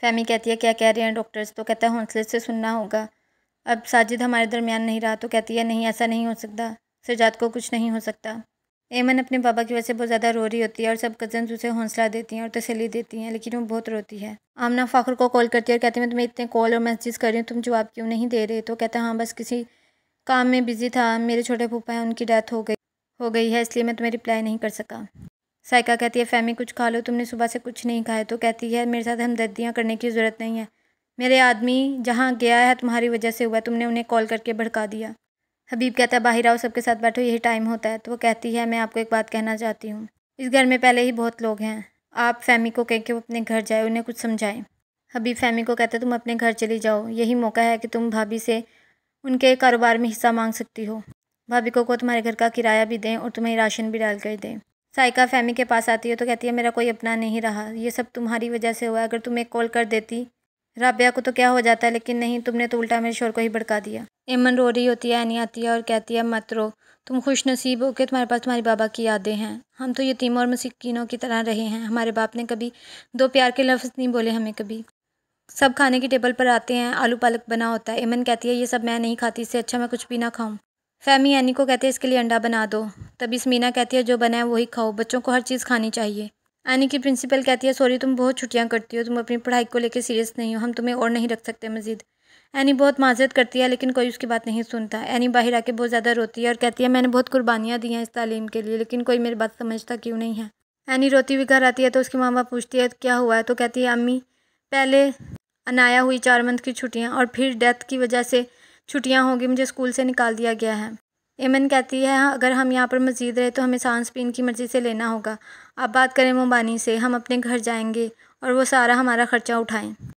फैमी कहती है क्या कह रहे हैं डॉक्टर्स तो कहता है हौसले से सुनना होगा अब साजिद हमारे दरमियान नहीं रहा तो कहती है नहीं ऐसा नहीं हो सकता सजाद को कुछ नहीं हो सकता एमन अपने बाबा की वजह से बहुत ज़्यादा रो रही होती है और सब कज़न्स उसे हौसला देती हैं और तसली देती हैं लेकिन वो बहुत रोती है आमना फ़ाखर को कॉल करती है और कहती है मैं तुम्हें इतने कॉल और मैसेज कर रही हूँ तुम जवाब क्यों नहीं दे रहे तो कहता है हाँ बस किसी काम में बिज़ी था मेरे छोटे फूफा हैं उनकी डेथ हो गई हो गई है इसलिए मैं तुम्हें रिप्लाई नहीं कर सका साइका कहती है फैमी कुछ खा लो तुमने सुबह से कुछ नहीं खाया तो कहती है मेरे साथ हमदर्दियाँ करने की ज़रूरत नहीं है मेरे आदमी जहाँ गया है तुम्हारी वजह से हुआ तुमने उन्हें कॉल करके भड़का दिया हबीब कहता है बाहर आओ सबके साथ बैठो यही टाइम होता है तो वो कहती है मैं आपको एक बात कहना चाहती हूँ इस घर में पहले ही बहुत लोग हैं आप फैमी को कह के वो अपने घर जाए उन्हें कुछ समझाएं हबीब फैमी को कहते तुम अपने घर चली जाओ यही मौका है कि तुम भाभी से उनके कारोबार में हिस्सा मांग सकती हो भाभी को को तुम्हारे घर का किराया भी दें और तुम्हें राशन भी डाल कर दें साइका फैमी के पास आती है तो कहती है मेरा कोई अपना नहीं रहा ये सब तुम्हारी वजह से हुआ अगर तुम एक कॉल कर देती राबिया को तो क्या हो जाता है लेकिन नहीं तुमने तो उल्टा मेरे शोर को ही भड़का दिया एमन रो रही होती है एनी आती है और कहती है मत रो तुम खुश नसीब हो कि तुम्हारे पास तुम्हारे बाबा की यादें हैं हम तो यतीमों और मसिकिनों की तरह रहे हैं हमारे बाप ने कभी दो प्यार के लफ्ज़ नहीं बोले हमें कभी सब खाने की टेबल पर आते हैं आलू पालक बना होता है एमन कहती है ये सब मैं नहीं खाती इससे अच्छा मैं कुछ भी ना खाऊँ फैमी एनी को कहते हैं इसके लिए अंडा बना दो तभी समीना कहती है जो बना है वही खाओ बच्चों को हर चीज़ खानी चाहिए आनी की प्रिंसिपल कहती है सॉरी तुम बहुत छुट्टियाँ करती हो तुम अपनी पढ़ाई को लेकर सीरियस नहीं हो हम तुम्हें और नहीं रख सकते मज़ीद एनी बहुत माजरत करती है लेकिन कोई उसकी बात नहीं सुनता एनी बाहर आके बहुत ज़्यादा रोती है और कहती है मैंने बहुत कुर्बानियाँ दी हैं इस तालीम के लिए लेकिन कोई मेरी बात समझता क्यों नहीं है एनी रोती हुई घर आती है तो उसकी मामा पूछती है क्या हुआ है तो कहती है अम्मी पहले अनाया हुई चार मंथ की छुट्टियाँ और फिर डेथ की वजह से छुट्टियाँ होंगी मुझे स्कूल से निकाल दिया गया है एमन कहती है हाँ, अगर हम यहाँ पर मजीद रहे तो हमें सांस पीन की मर्ज़ी से लेना होगा आप बात करें मोबानी से हम अपने घर जाएंगे और वो सारा हमारा ख़र्चा उठाएं